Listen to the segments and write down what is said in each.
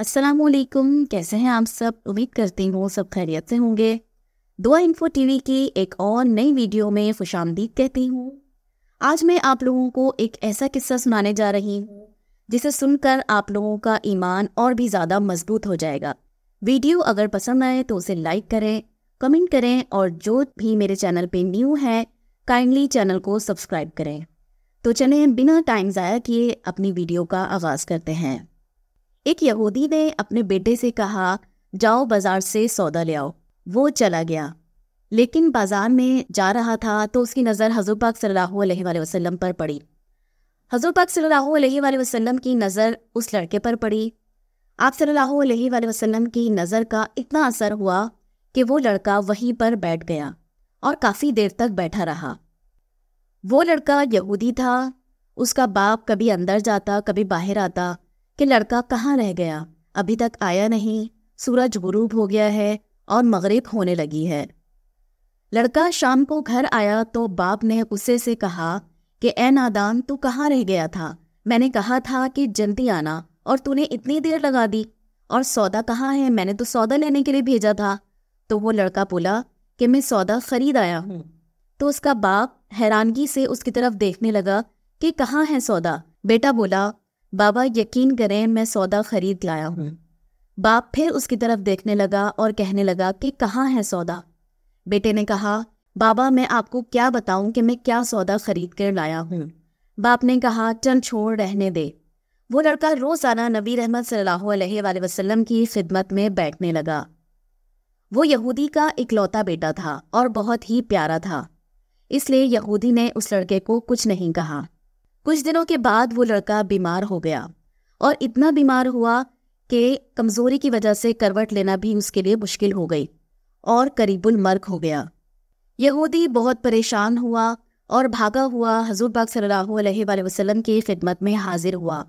असलकुम कैसे हैं आप सब उम्मीद करती हूँ सब खैरियत से होंगे दुआ इन्फो टीवी की एक और नई वीडियो में खुश आमदीद कहती हूँ आज मैं आप लोगों को एक ऐसा किस्सा सुनाने जा रही हूँ जिसे सुनकर आप लोगों का ईमान और भी ज़्यादा मजबूत हो जाएगा वीडियो अगर पसंद आए तो उसे लाइक करें कमेंट करें और जो भी मेरे चैनल पे न्यू है काइंडली चैनल को सब्सक्राइब करें तो चलें बिना टाइम ज़ाया किए अपनी वीडियो का आगाज़ करते हैं एक यहूदी ने अपने बेटे से कहा जाओ बाजार से सौदा ले आओ वो चला गया लेकिन बाजार में जा रहा था तो उसकी नज़र हजूर पाक सल्लल्लाहु अलैहि वसल्लम पर पड़ी हजूर पाक सल्लल्लाहु अलैहि वसल्लम की नज़र उस लड़के पर पड़ी आप सल्लल्लाहु अलैहि वसल्लम की नज़र का इतना असर हुआ कि वो लड़का वहीं पर बैठ गया और काफ़ी देर तक बैठा रहा वो लड़का यहूदी था उसका बाप कभी अंदर जाता कभी बाहर आता कि लड़का कहाँ रह गया अभी तक आया नहीं सूरज गुरूब हो गया है और मगरिब होने लगी है लड़का शाम को घर आया तो बाप ने उसे से कहा कि ए नादान तू कहाँ रह गया था मैंने कहा था कि जल्दी आना और तूने इतनी देर लगा दी और सौदा कहाँ है मैंने तो सौदा लेने के लिए भेजा था तो वो लड़का बोला कि मैं सौदा खरीद आया हूँ तो उसका बाप हैरानगी से उसकी तरफ देखने लगा कि कहाँ है सौदा बेटा बोला बाबा यकीन करें मैं सौदा खरीद लाया हूँ बाप फिर उसकी तरफ देखने लगा और कहने लगा कि कहाँ है सौदा बेटे ने कहा बाबा मैं आपको क्या बताऊं कि मैं क्या सौदा खरीद कर लाया हूँ बाप ने कहा चल छोड़ रहने दे वो लड़का रोज़ाना नबी रहमत सल वसलम की खिदमत में बैठने लगा वो यहूदी का इकलौता बेटा था और बहुत ही प्यारा था इसलिए यहूदी ने उस लड़के को कुछ नहीं कहा कुछ दिनों के बाद वो लड़का बीमार हो गया और इतना बीमार हुआ कि कमज़ोरी की वजह से करवट लेना भी उसके लिए मुश्किल हो गई और करीबुल मर्ग हो गया यहूदी बहुत परेशान हुआ और भागा हुआ हजूर बाग सल्ला वसलम की खिदमत में हाजिर हुआ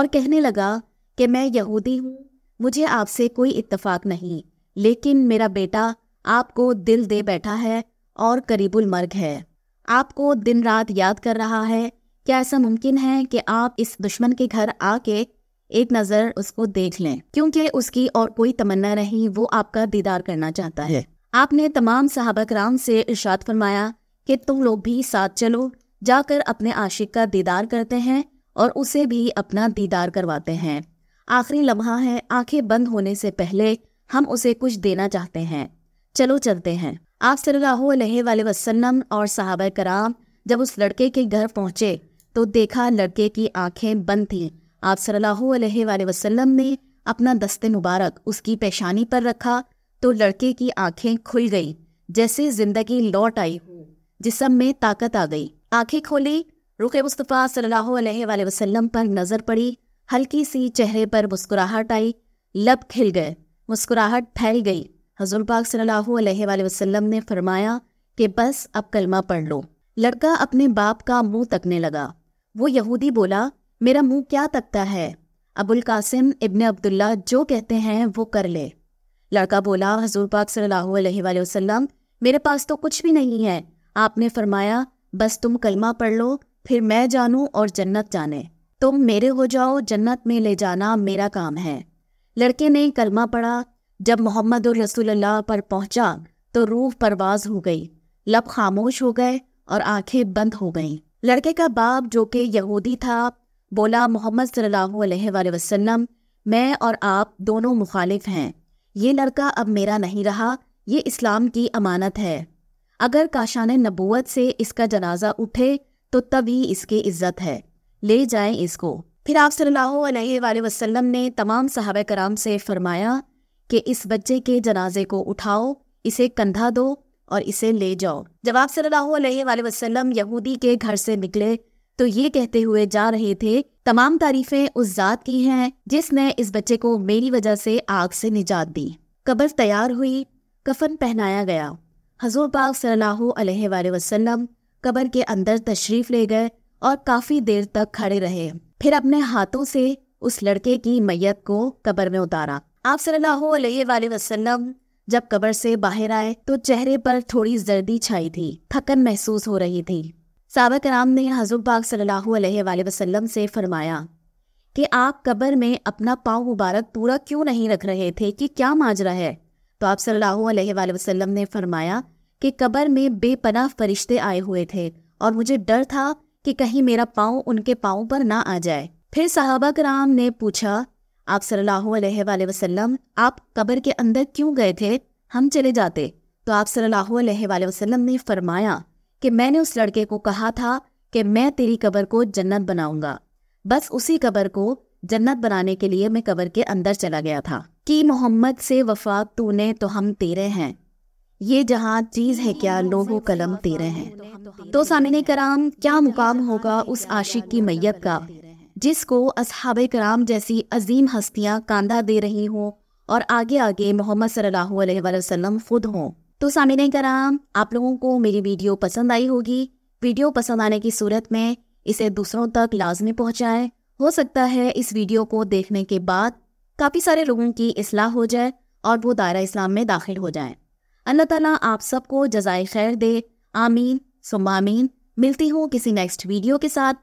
और कहने लगा कि मैं यहूदी हूँ मुझे आपसे कोई इत्तफाक नहीं लेकिन मेरा बेटा आपको दिल दे बैठा है और करीबुल मर्ग है आपको दिन रात याद कर रहा है क्या ऐसा मुमकिन है कि आप इस दुश्मन के घर आके एक नज़र उसको देख लें क्योंकि उसकी और कोई तमन्ना नहीं वो आपका दीदार करना चाहता है आपने तमाम सहाबक राम से इर्शाद फरमाया कि तुम लोग भी साथ चलो जाकर अपने आशिक का दीदार करते हैं और उसे भी अपना दीदार करवाते हैं आखिरी लम्हा है आंखें बंद होने से पहले हम उसे कुछ देना चाहते हैं चलो चलते हैं आप सल्लल्लाहु अलैहि वसल्लम और सहाबा कराम जब उस लड़के के घर पहुँचे तो देखा लड़के की आंखें बंद थीं आप सल्लल्लाहु अलैहि वसल्लम ने अपना दस्ते मुबारक उसकी पेशानी पर रखा तो लड़के की आंखें खुल गईं जैसे जिंदगी लौट आई हो जिसम में ताकत आ गई आंखें खोली रुख मुस्तफ़ा सल्लल्लाहु अलैहि वसल्लम पर नज़र पड़ी हल्की सी चेहरे पर मुस्कुराहट आई लब खिल गए मुस्कुराहट फैल गई हजूर पाक सल्लल्लाहु अलैहि वसल्लम ने फरमाया कि बस अब कलमा पढ़ लो लड़का अपने बाप का मुंह तकने लगा वो यहूदी बोला मेरा मुंह क्या तकता है अबुल कासिम इबन अब्दुल्ला जो कहते हैं वो कर ले लड़का बोला हजूर पाक सल्लल्लाहु वसल्लम मेरे पास तो कुछ भी नहीं है आपने फरमाया बस तुम कलमा पढ़ लो फिर मैं जानूँ और जन्नत जाने तुम मेरे हो जाओ जन्नत में ले जाना मेरा काम है लड़के ने कलमा पढ़ा जब मोहम्मद रसूलुल्लाह पर पहुंचा तो रूह परवाज हो गई लब खामोश हो गए और आंखें बंद हो गईं लड़के का बाप जो कि यहूदी था बोला मोहम्मद सल्लाम वसल्लम मैं और आप दोनों मुखालिफ हैं ये लड़का अब मेरा नहीं रहा ये इस्लाम की अमानत है अगर काशान नबूत से इसका जनाजा उठे तो तभी इसकी इज्जत है ले जाएं इसको फिर आप वसल्लम ने तमाम सहाब कराम से फरमाया कि इस बच्चे के जनाजे को उठाओ इसे कंधा दो और इसे ले जाओ जब आप सल्लल्लाहु वसल्लम यहूदी के घर से निकले तो ये कहते हुए जा रहे थे तमाम तारीफें उस जात की हैं जिसने इस बच्चे को मेरी वजह से आग से निजात दी कब्र तैयार हुई कफन पहनाया गया हजूर पाक सल्लल्लाहु वसल्लम कब्र के अंदर तशरीफ ले गए और काफ़ी देर तक खड़े रहे फिर अपने हाथों से उस लड़के की मैयत को कब्र में उतारा आप सल्लल्लाहु अलैहि वसल्लम जब कब्र से बाहर आए तो चेहरे पर थोड़ी जर्दी छाई थी थकन महसूस हो रही थी साहबा कराम ने हजूर पाक सल्लल्लाहु अलैहि वसल्लम से फरमाया कि आप कब्र में अपना पाँव मुबारक पूरा क्यों नहीं रख रहे थे कि क्या माजरा है तो आप सल्लल्लाहु अलैहि वसल्लम ने फरमाया कि कब्र में बेपनाह फरिश्ते आए हुए थे और मुझे डर था कि कहीं मेरा पाँव उनके पाँव पर ना आ जाए फिर साहबा कराम ने पूछा आप सल्लल्लाहु अलैहि वसल्लम आप कब्र के अंदर क्यों गए थे हम चले जाते तो आप सल्लल्लाहु अलैहि वसल्लम ने फरमाया कि मैंने उस लड़के को कहा था कि मैं तेरी कब्र को जन्नत बनाऊंगा बस उसी कब्र को जन्नत बनाने के लिए मैं कब्र के अंदर चला गया था कि मोहम्मद से वफा तूने तो हम तेरे हैं ये जहाँ चीज है क्या लोगो कलम तेरे हैं तो सामने कराम क्या मुकाम होगा उस आशिक की मैयत का जिसको असहाब कराम जैसी अजीम हस्तियां कांधा दे रही हों और आगे आगे मोहम्मद सल्लल्लाहु अलैहि वसल्लम खुद हों तो सामिन कराम आप लोगों को मेरी वीडियो पसंद आई होगी वीडियो पसंद आने की सूरत में इसे दूसरों तक लाजमी पहुँचाएं हो सकता है इस वीडियो को देखने के बाद काफ़ी सारे लोगों की असलाह हो जाए और वो दायरा इस्लाम में दाखिल हो जाए अल्लाह ताला आप सबको जजाय खैर दे आमीन सुमामीन मिलती हूँ किसी नेक्स्ट वीडियो के साथ